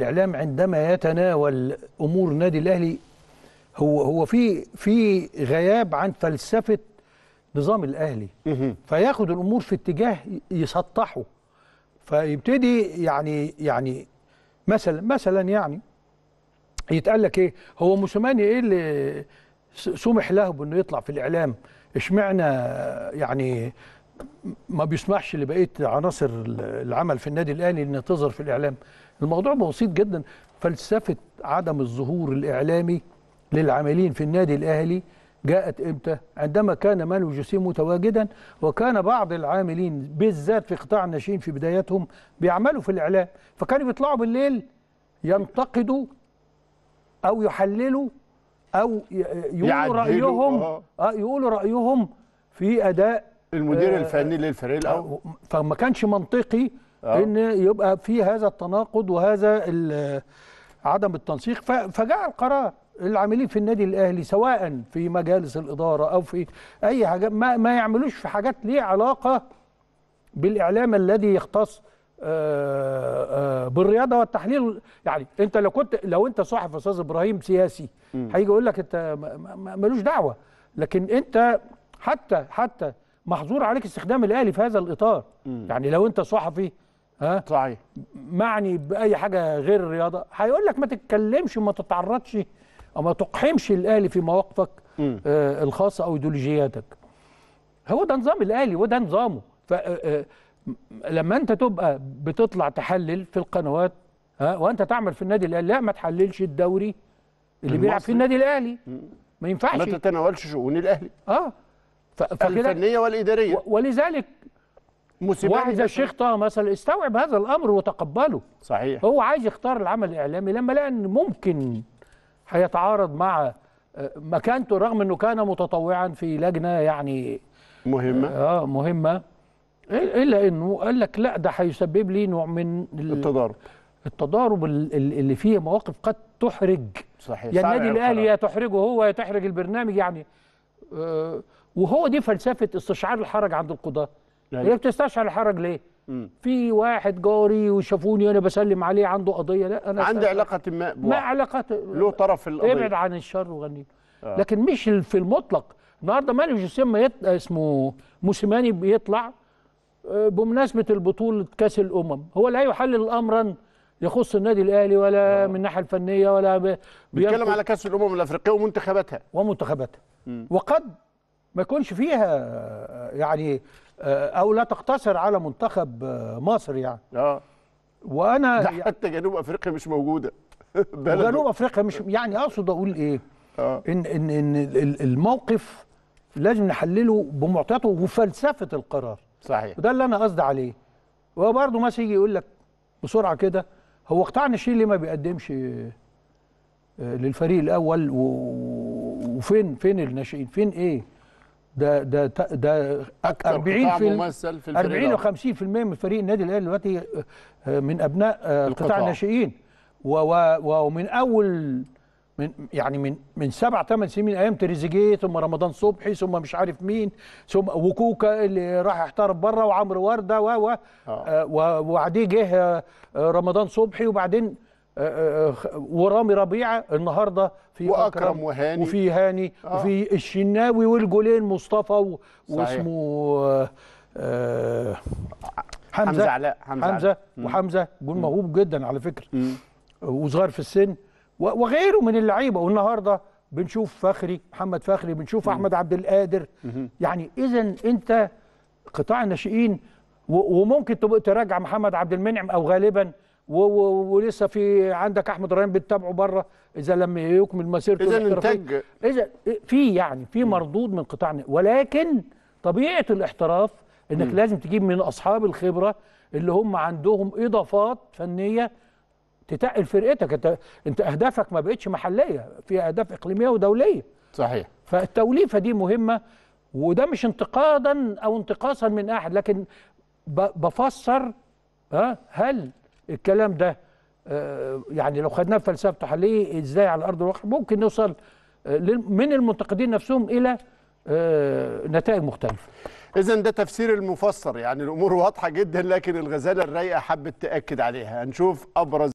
الاعلام عندما يتناول امور النادي الاهلي هو هو في في غياب عن فلسفه نظام الاهلي فياخد الامور في اتجاه يسطحه فيبتدي يعني يعني مثلا مثلا يعني يتقال لك ايه هو موسيماني ايه اللي سمح له بانه يطلع في الاعلام اشمعنى يعني ما بيسمحش لبقيه عناصر العمل في النادي الاهلي ان تظهر في الاعلام الموضوع بسيط جدا فلسفه عدم الظهور الاعلامي للعاملين في النادي الاهلي جاءت امتى عندما كان مانو جوسيه متواجدا وكان بعض العاملين بالذات في قطاع الناشئين في بداياتهم بيعملوا في الاعلام فكانوا بيطلعوا بالليل ينتقدوا او يحللوا او يقولوا رايهم آه. آه، يقولوا رايهم في اداء المدير آه، الفني للفريق آه، الاول فما كانش منطقي أوه. ان يبقى في هذا التناقض وهذا عدم التنسيق فجاء القرار العاملين في النادي الاهلي سواء في مجالس الاداره او في اي حاجه ما, ما يعملوش في حاجات ليها علاقه بالاعلام الذي يختص آه، بالرياضه والتحليل يعني انت لو كنت لو انت صاحب استاذ ابراهيم سياسي هيجي يقول لك انت ملوش دعوه لكن انت حتى حتى محظور عليك استخدام الاهلي في هذا الاطار م. يعني لو انت صحفي ها صحيح معني باي حاجه غير الرياضه هيقول لك ما تتكلمش وما تتعرضش او ما تقحمش الاهلي في مواقفك آه الخاصه او ايديولوجياتك هو ده نظام الاهلي وده نظامه ف آه، آه، لما انت تبقى بتطلع تحلل في القنوات ها وانت تعمل في النادي الاهلي لا ما تحللش الدوري اللي بيلعب فيه النادي الاهلي ما ينفعش ما تتناولش شؤون الاهلي اه الفنيه والاداريه ولذلك واحد زي الشيخ طه مثلا استوعب هذا الامر وتقبله صحيح هو عايز يختار العمل الاعلامي لما لقى ان ممكن هيتعارض مع آه، مكانته رغم انه كان متطوعا في لجنه يعني مهمه اه, آه، مهمه الا انه قال لك لا ده هيسبب لي نوع من التضارب التضارب اللي فيه مواقف قد تحرج صحيح يا النادي الاهلي يا تحرجه هو يا تحرج البرنامج يعني آه وهو دي فلسفه استشعار الحرج عند القضاه يعني بتستشعر الحرج ليه مم. في واحد جاري وشافوني وانا بسلم عليه عنده قضيه لا انا عندي علاقه ما ما علاقه له طرف القضيه ابعد عن الشر وغني آه. لكن مش في المطلق النهارده مالك جسيم يط... اسمه موسيماني بيطلع آه، بمناسبه البطوله كاس الامم هو لا يحلل امرا يخص النادي الاهلي ولا آه. من الناحيه الفنيه ولا ب... بيتكلم على كاس الامم الافريقيه ومنتخباتها ومنتخباتها وقد ما يكونش فيها يعني او لا تقتصر على منتخب آه، مصر يعني اه وانا ده حتى جنوب افريقيا مش موجوده جنوب افريقيا مش يعني اقصد اقول ايه آه. ان ان ان الموقف لازم نحلله بمعطياته وفلسفه القرار صحيح وده اللي انا قصدي عليه وبرضه ما يجي يقول لك بسرعه كده هو قطاع الناشئين ليه ما بيقدمش آه، للفريق الاول وفين فين الناشئين فين ايه ده ده ده اكثر 40 في ممثل في 40 و50% من فريق النادي الاهلي دلوقتي آه، من ابناء آه، قطاع الناشئين ومن اول من يعني من من سبع ثمان سنين ايام تريزيجيه ثم رمضان صبحي ثم مش عارف مين ثم وكوكا اللي راح احترف بره وعمرو ورده و و آه. وبعديه جه رمضان صبحي وبعدين آه، آه، آه، ورامي ربيعه النهارده في واكرم أكرم وهاني وفي هاني آه. وفي الشناوي والجولين مصطفى و... واسمه آه حمزه حمزه علاء حمزه, حمزة وحمزه جول موهوب جدا على فكره وصغير في السن وغيره من اللعيبه والنهارده بنشوف فخري محمد فخري بنشوف مم. احمد عبد القادر يعني اذا انت قطاع الناشئين وممكن تبقى تراجع محمد عبد المنعم او غالبا ولسه في عندك احمد ريان بتتابعه بره اذا لم يكمل مسيرته اذا الانتاج اذا في يعني في مردود من قطاع ولكن طبيعه الاحتراف انك م. لازم تجيب من اصحاب الخبره اللي هم عندهم اضافات فنيه تتقل فرقتك انت انت اهدافك ما بقتش محليه في اهداف اقليميه ودوليه صحيح فالتوليفه دي مهمه وده مش انتقادا او انتقاصا من احد لكن بفسر ها هل الكلام ده آه، يعني لو خدناه فلسفة حاليا ازاي على ارض الواقع ممكن نوصل آه، من المنتقدين نفسهم الى آه، نتائج مختلفه اذا ده تفسير المفسر يعني الامور واضحه جدا لكن الغزاله الرايقه حبت تاكد عليها هنشوف ابرز